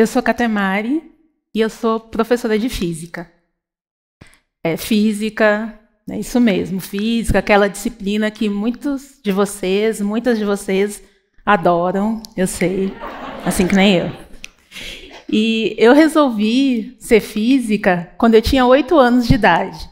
Eu sou Katemari e eu sou professora de física. É física, é isso mesmo, física, aquela disciplina que muitos de vocês, muitas de vocês adoram, eu sei, assim que nem eu. E eu resolvi ser física quando eu tinha oito anos de idade.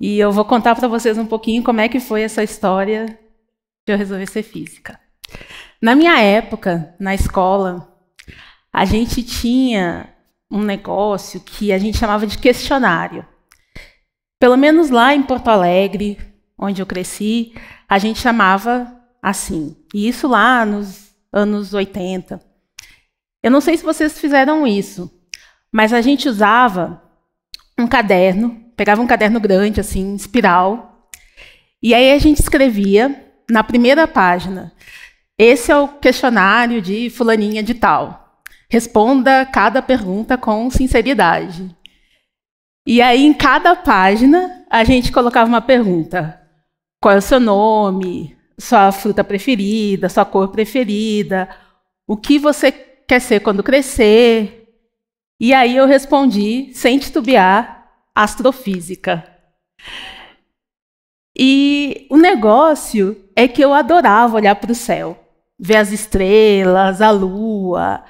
E eu vou contar para vocês um pouquinho como é que foi essa história de eu resolver ser física. Na minha época, na escola, a gente tinha um negócio que a gente chamava de questionário. Pelo menos lá em Porto Alegre, onde eu cresci, a gente chamava assim. E isso lá nos anos 80. Eu não sei se vocês fizeram isso, mas a gente usava um caderno, pegava um caderno grande, assim, espiral, e aí a gente escrevia na primeira página: esse é o questionário de Fulaninha de Tal responda cada pergunta com sinceridade. E aí, em cada página, a gente colocava uma pergunta: qual é o seu nome, sua fruta preferida, sua cor preferida, o que você quer ser quando crescer. E aí eu respondi, sem titubear, astrofísica. E o negócio é que eu adorava olhar para o céu, ver as estrelas, a lua,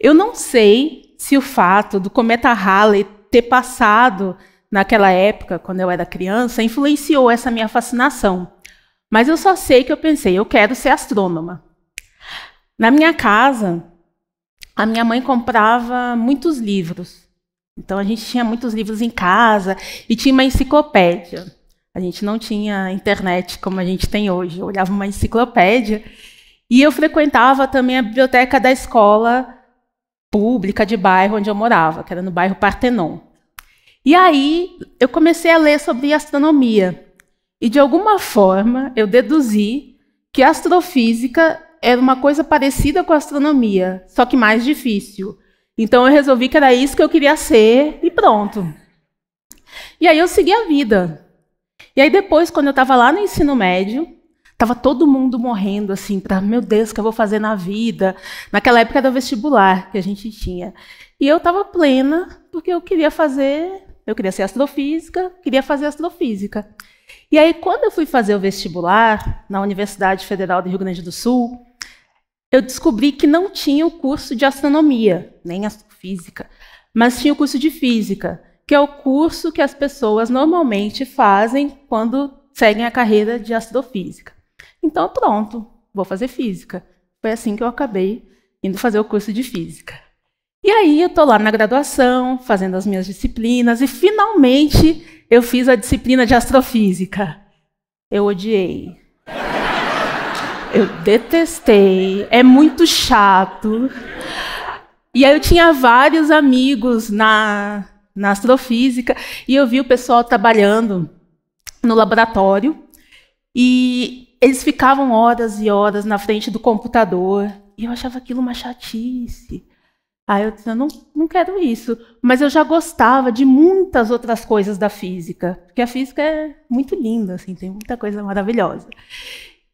eu não sei se o fato do cometa Halley ter passado naquela época, quando eu era criança, influenciou essa minha fascinação. Mas eu só sei que eu pensei, eu quero ser astrônoma. Na minha casa, a minha mãe comprava muitos livros. Então a gente tinha muitos livros em casa e tinha uma enciclopédia. A gente não tinha internet como a gente tem hoje. Eu olhava uma enciclopédia e eu frequentava também a biblioteca da escola pública de bairro onde eu morava, que era no bairro Partenon. E aí eu comecei a ler sobre astronomia. E de alguma forma eu deduzi que a astrofísica era uma coisa parecida com a astronomia, só que mais difícil. Então eu resolvi que era isso que eu queria ser e pronto. E aí eu segui a vida. E aí depois, quando eu estava lá no ensino médio, Tava todo mundo morrendo, assim, para meu Deus, o que eu vou fazer na vida? Naquela época do vestibular que a gente tinha. E eu estava plena, porque eu queria fazer, eu queria ser astrofísica, queria fazer astrofísica. E aí, quando eu fui fazer o vestibular na Universidade Federal do Rio Grande do Sul, eu descobri que não tinha o curso de astronomia, nem astrofísica, mas tinha o curso de física, que é o curso que as pessoas normalmente fazem quando seguem a carreira de astrofísica. Então, pronto, vou fazer física. Foi assim que eu acabei indo fazer o curso de física. E aí eu estou lá na graduação, fazendo as minhas disciplinas, e finalmente eu fiz a disciplina de astrofísica. Eu odiei. Eu detestei, é muito chato. E aí eu tinha vários amigos na, na astrofísica e eu vi o pessoal trabalhando no laboratório e eles ficavam horas e horas na frente do computador. E eu achava aquilo uma chatice. Aí eu disse, eu não, não quero isso. Mas eu já gostava de muitas outras coisas da física. Porque a física é muito linda, assim, tem muita coisa maravilhosa.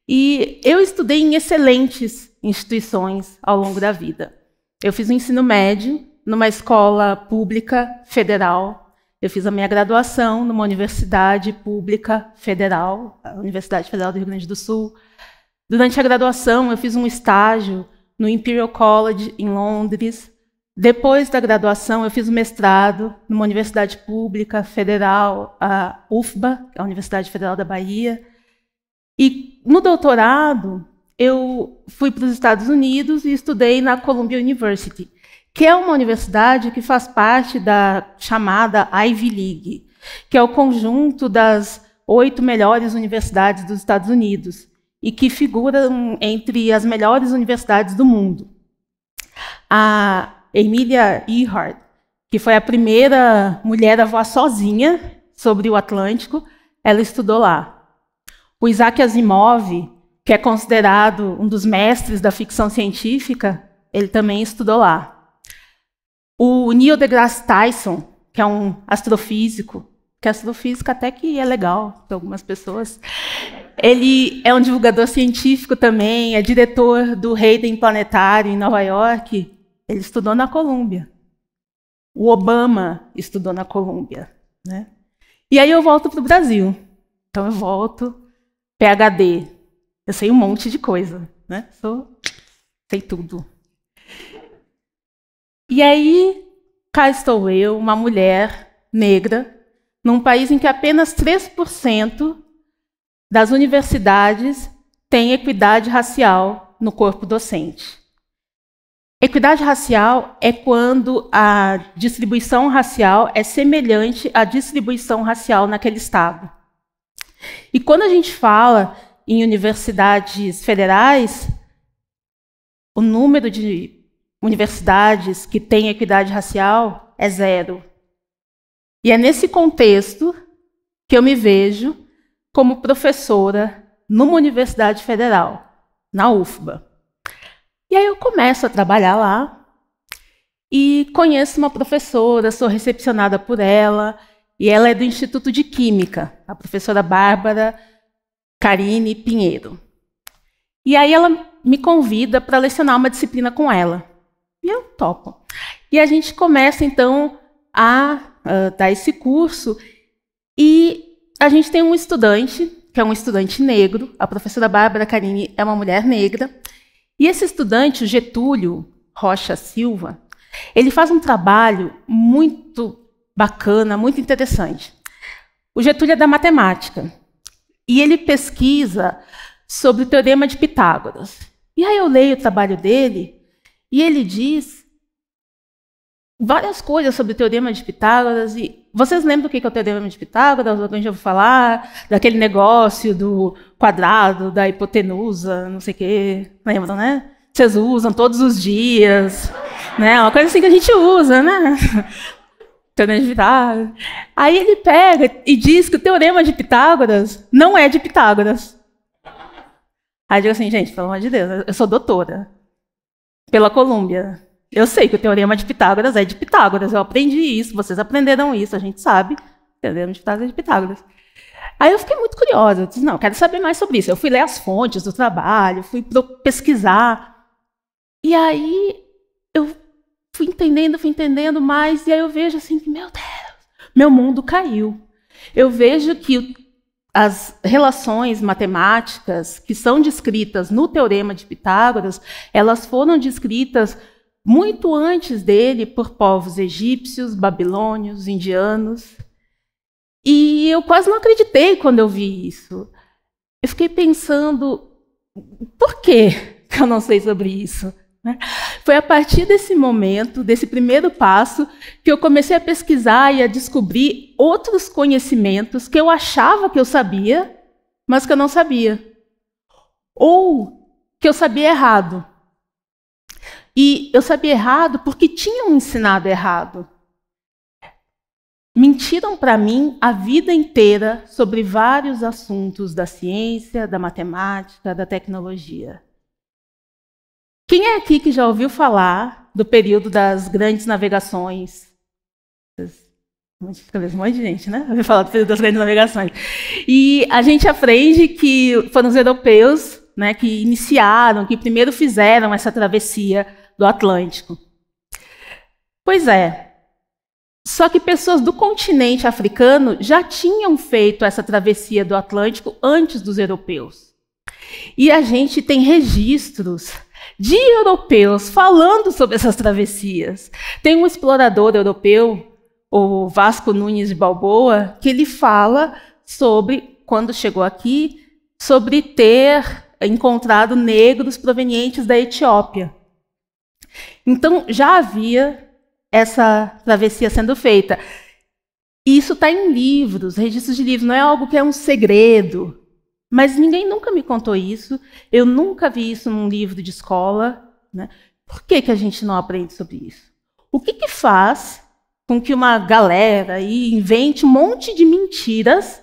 E eu estudei em excelentes instituições ao longo da vida. Eu fiz o um ensino médio numa escola pública federal eu fiz a minha graduação numa universidade pública federal, a Universidade Federal do Rio Grande do Sul. Durante a graduação, eu fiz um estágio no Imperial College, em Londres. Depois da graduação, eu fiz o mestrado numa universidade pública federal, a UFBA, a Universidade Federal da Bahia. E no doutorado, eu fui para os Estados Unidos e estudei na Columbia University que é uma universidade que faz parte da chamada Ivy League, que é o conjunto das oito melhores universidades dos Estados Unidos e que figuram entre as melhores universidades do mundo. A Emilia Earhart, que foi a primeira mulher a voar sozinha sobre o Atlântico, ela estudou lá. O Isaac Asimov, que é considerado um dos mestres da ficção científica, ele também estudou lá. O Neil deGrasse Tyson, que é um astrofísico, que é astrofísica até que é legal para algumas pessoas. Ele é um divulgador científico também, é diretor do Hayden Planetário em Nova York. Ele estudou na Colômbia. O Obama estudou na Colômbia, né? E aí eu volto para o Brasil. Então eu volto PhD. Eu sei um monte de coisa, né? Sou, sei tudo. E aí, cá estou eu, uma mulher negra, num país em que apenas 3% das universidades têm equidade racial no corpo docente. Equidade racial é quando a distribuição racial é semelhante à distribuição racial naquele estado. E quando a gente fala em universidades federais, o número de universidades que têm equidade racial é zero. E é nesse contexto que eu me vejo como professora numa universidade federal, na UFBA. E aí eu começo a trabalhar lá e conheço uma professora, sou recepcionada por ela, e ela é do Instituto de Química, a professora Bárbara Carine Pinheiro. E aí ela me convida para lecionar uma disciplina com ela. E eu topo. E a gente começa, então, a uh, dar esse curso. E a gente tem um estudante, que é um estudante negro. A professora Bárbara Carini é uma mulher negra. E esse estudante, o Getúlio Rocha Silva, ele faz um trabalho muito bacana, muito interessante. O Getúlio é da matemática. E ele pesquisa sobre o teorema de Pitágoras. E aí eu leio o trabalho dele e ele diz várias coisas sobre o teorema de Pitágoras. E vocês lembram o que é o teorema de Pitágoras? Alguém já ouviu falar daquele negócio do quadrado, da hipotenusa, não sei o quê. Lembram, né? Vocês usam todos os dias. Né? Uma coisa assim que a gente usa, né? Teorema de Pitágoras. Aí ele pega e diz que o teorema de Pitágoras não é de Pitágoras. Aí eu digo assim, gente, pelo amor de Deus, eu sou doutora pela Colômbia. Eu sei que o teorema de Pitágoras é de Pitágoras, eu aprendi isso, vocês aprenderam isso, a gente sabe. O teorema de Pitágoras é de Pitágoras. Aí eu fiquei muito curiosa, eu disse, não, quero saber mais sobre isso. Eu fui ler as fontes do trabalho, fui pesquisar. E aí eu fui entendendo, fui entendendo mais, e aí eu vejo assim que, meu Deus, meu mundo caiu. Eu vejo que as relações matemáticas que são descritas no Teorema de Pitágoras, elas foram descritas muito antes dele por povos egípcios, babilônios, indianos. E eu quase não acreditei quando eu vi isso. Eu fiquei pensando, por que eu não sei sobre isso? Né? Foi a partir desse momento, desse primeiro passo, que eu comecei a pesquisar e a descobrir outros conhecimentos que eu achava que eu sabia, mas que eu não sabia. Ou que eu sabia errado. E eu sabia errado porque tinham ensinado errado. Mentiram para mim a vida inteira sobre vários assuntos da ciência, da matemática, da tecnologia. Quem é aqui que já ouviu falar do período das grandes navegações? Um monte de gente, né? Ouviu falar do período das grandes navegações. E a gente aprende que foram os europeus né, que iniciaram, que primeiro fizeram essa travessia do Atlântico. Pois é. Só que pessoas do continente africano já tinham feito essa travessia do Atlântico antes dos europeus. E a gente tem registros de europeus falando sobre essas travessias. Tem um explorador europeu, o Vasco Nunes de Balboa, que ele fala sobre, quando chegou aqui, sobre ter encontrado negros provenientes da Etiópia. Então, já havia essa travessia sendo feita. Isso está em livros, registros de livros, não é algo que é um segredo. Mas ninguém nunca me contou isso, eu nunca vi isso num livro de escola. Né? Por que, que a gente não aprende sobre isso? O que, que faz com que uma galera aí invente um monte de mentiras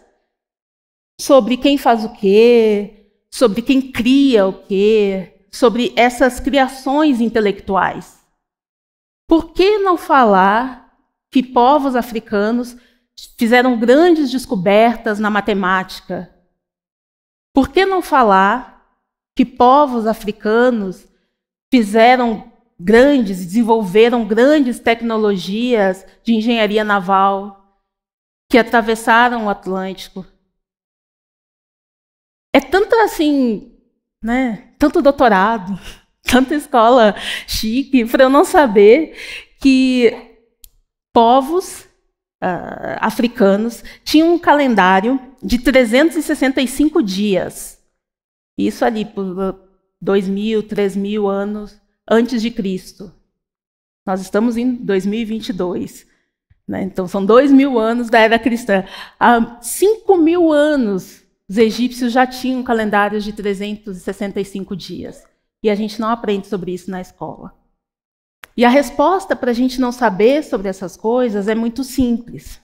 sobre quem faz o quê, sobre quem cria o quê, sobre essas criações intelectuais? Por que não falar que povos africanos fizeram grandes descobertas na matemática, por que não falar que povos africanos fizeram grandes, desenvolveram grandes tecnologias de engenharia naval que atravessaram o Atlântico? É tanto assim, né? Tanto doutorado, tanta escola chique para eu não saber que povos uh, africanos tinham um calendário de 365 dias. Isso ali por 2 ah, mil, 3 mil anos antes de Cristo. Nós estamos em 2022. Né? Então, são 2 mil anos da era cristã. Há 5 mil anos, os egípcios já tinham calendários de 365 dias. E a gente não aprende sobre isso na escola. E a resposta para a gente não saber sobre essas coisas é muito simples.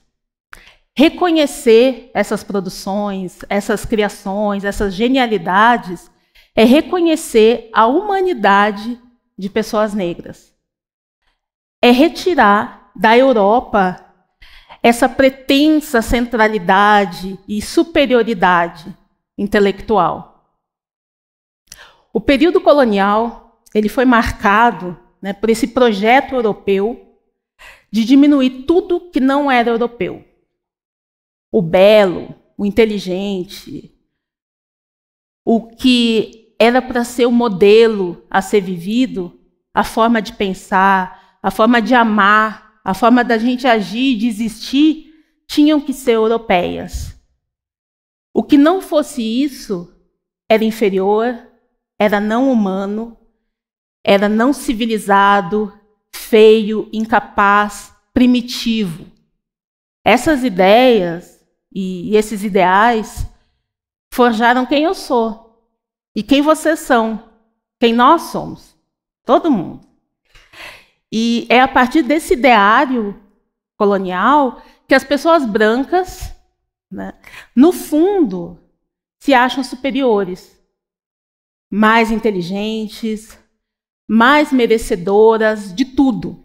Reconhecer essas produções, essas criações, essas genialidades, é reconhecer a humanidade de pessoas negras. É retirar da Europa essa pretensa centralidade e superioridade intelectual. O período colonial ele foi marcado né, por esse projeto europeu de diminuir tudo que não era europeu o belo, o inteligente, o que era para ser o modelo a ser vivido, a forma de pensar, a forma de amar, a forma da gente agir e de existir, tinham que ser europeias. O que não fosse isso era inferior, era não humano, era não civilizado, feio, incapaz, primitivo. Essas ideias e, esses ideais forjaram quem eu sou e quem vocês são, quem nós somos, todo mundo. E é a partir desse ideário colonial que as pessoas brancas, né, no fundo, se acham superiores, mais inteligentes, mais merecedoras de tudo.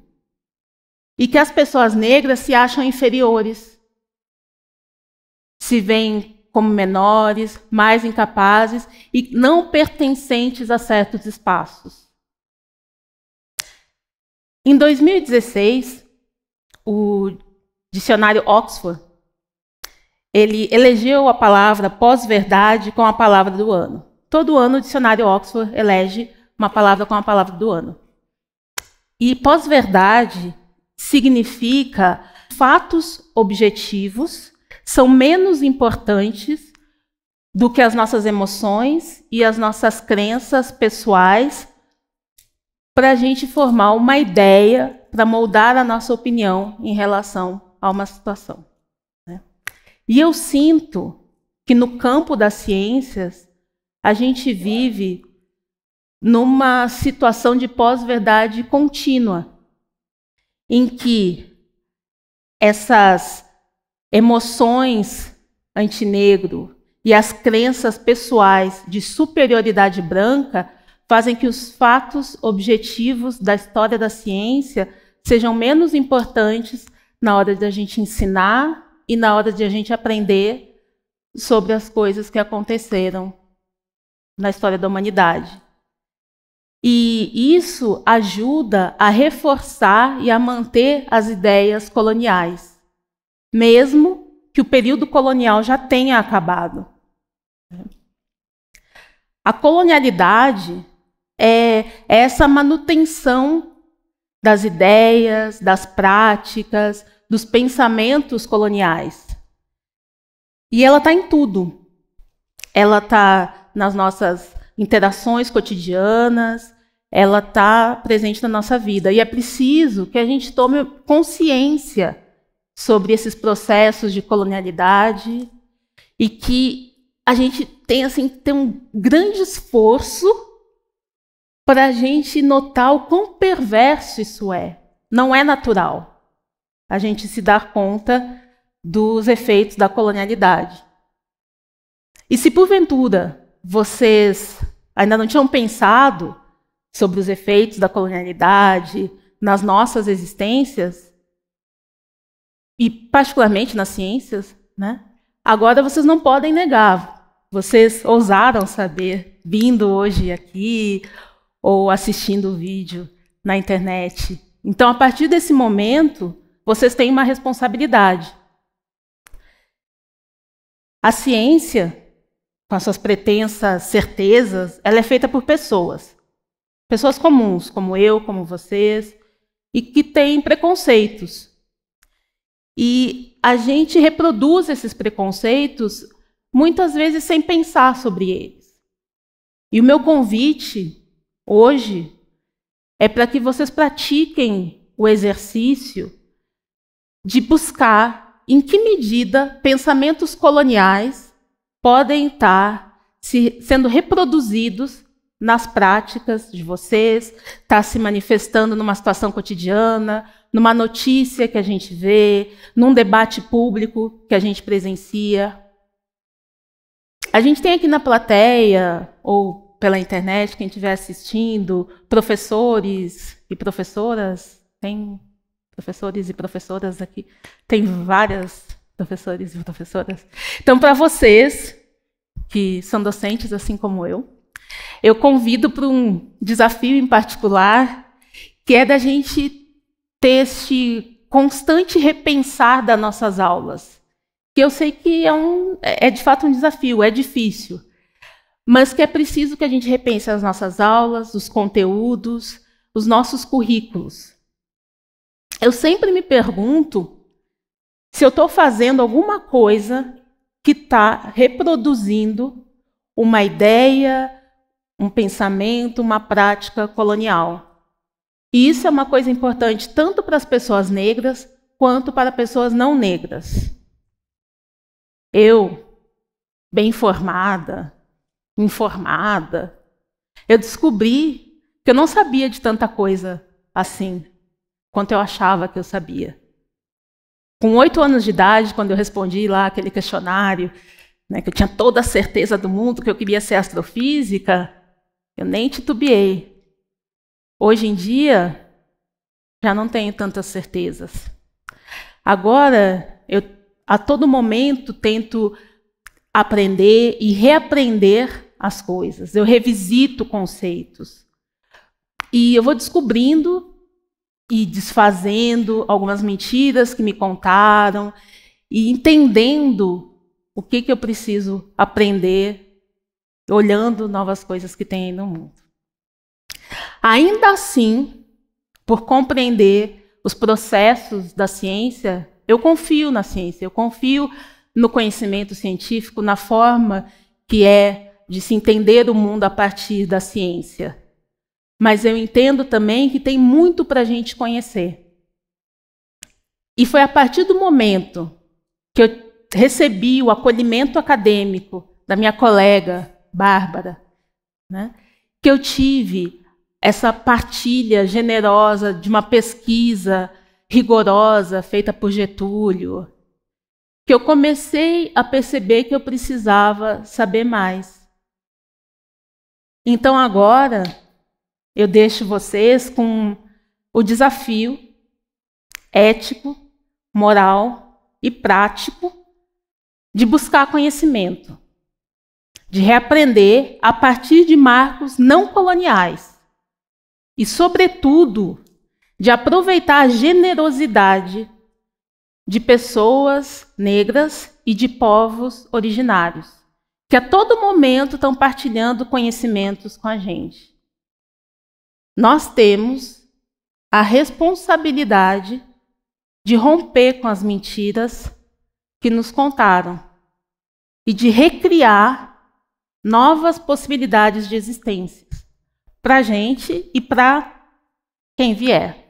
E que as pessoas negras se acham inferiores, se veem como menores, mais incapazes e não pertencentes a certos espaços. Em 2016, o dicionário Oxford ele elegeu a palavra pós-verdade com a palavra do ano. Todo ano o dicionário Oxford elege uma palavra com a palavra do ano. E pós-verdade significa fatos objetivos são menos importantes do que as nossas emoções e as nossas crenças pessoais para a gente formar uma ideia, para moldar a nossa opinião em relação a uma situação. Né? E eu sinto que no campo das ciências a gente vive numa situação de pós-verdade contínua, em que essas emoções antinegro e as crenças pessoais de superioridade branca fazem que os fatos objetivos da história da ciência sejam menos importantes na hora de a gente ensinar e na hora de a gente aprender sobre as coisas que aconteceram na história da humanidade. E isso ajuda a reforçar e a manter as ideias coloniais mesmo que o período colonial já tenha acabado. A colonialidade é, é essa manutenção das ideias, das práticas, dos pensamentos coloniais. E ela está em tudo. Ela está nas nossas interações cotidianas, ela está presente na nossa vida. E é preciso que a gente tome consciência sobre esses processos de colonialidade e que a gente tem assim tem um grande esforço para a gente notar o quão perverso isso é. Não é natural a gente se dar conta dos efeitos da colonialidade. E se porventura vocês ainda não tinham pensado sobre os efeitos da colonialidade nas nossas existências, e particularmente nas ciências, né? Agora vocês não podem negar. Vocês ousaram saber, vindo hoje aqui ou assistindo o vídeo na internet. Então, a partir desse momento, vocês têm uma responsabilidade. A ciência, com as suas pretensas certezas, ela é feita por pessoas. Pessoas comuns, como eu, como vocês, e que têm preconceitos, e a gente reproduz esses preconceitos muitas vezes sem pensar sobre eles. E o meu convite hoje é para que vocês pratiquem o exercício de buscar em que medida pensamentos coloniais podem estar se, sendo reproduzidos nas práticas de vocês, estar tá se manifestando numa situação cotidiana, numa notícia que a gente vê, num debate público que a gente presencia. A gente tem aqui na plateia, ou pela internet, quem estiver assistindo, professores e professoras, tem professores e professoras aqui, tem várias professores e professoras. Então, para vocês que são docentes, assim como eu, eu convido para um desafio em particular, que é da gente ter este constante repensar das nossas aulas, que eu sei que é, um, é de fato um desafio, é difícil, mas que é preciso que a gente repense as nossas aulas, os conteúdos, os nossos currículos. Eu sempre me pergunto se eu estou fazendo alguma coisa que está reproduzindo uma ideia, um pensamento, uma prática colonial. E isso é uma coisa importante tanto para as pessoas negras quanto para pessoas não negras. Eu, bem formada, informada, eu descobri que eu não sabia de tanta coisa assim quanto eu achava que eu sabia. Com oito anos de idade, quando eu respondi lá aquele questionário, né, que eu tinha toda a certeza do mundo que eu queria ser astrofísica, eu nem titubeei. Hoje em dia, já não tenho tantas certezas. Agora, eu a todo momento tento aprender e reaprender as coisas. Eu revisito conceitos. E eu vou descobrindo e desfazendo algumas mentiras que me contaram e entendendo o que, que eu preciso aprender, olhando novas coisas que tem aí no mundo. Ainda assim, por compreender os processos da ciência, eu confio na ciência, eu confio no conhecimento científico, na forma que é de se entender o mundo a partir da ciência. Mas eu entendo também que tem muito para a gente conhecer. E foi a partir do momento que eu recebi o acolhimento acadêmico da minha colega, Bárbara, né, que eu tive essa partilha generosa de uma pesquisa rigorosa feita por Getúlio, que eu comecei a perceber que eu precisava saber mais. Então agora eu deixo vocês com o desafio ético, moral e prático de buscar conhecimento, de reaprender a partir de marcos não coloniais e, sobretudo, de aproveitar a generosidade de pessoas negras e de povos originários, que a todo momento estão partilhando conhecimentos com a gente. Nós temos a responsabilidade de romper com as mentiras que nos contaram e de recriar novas possibilidades de existência para gente e para quem vier.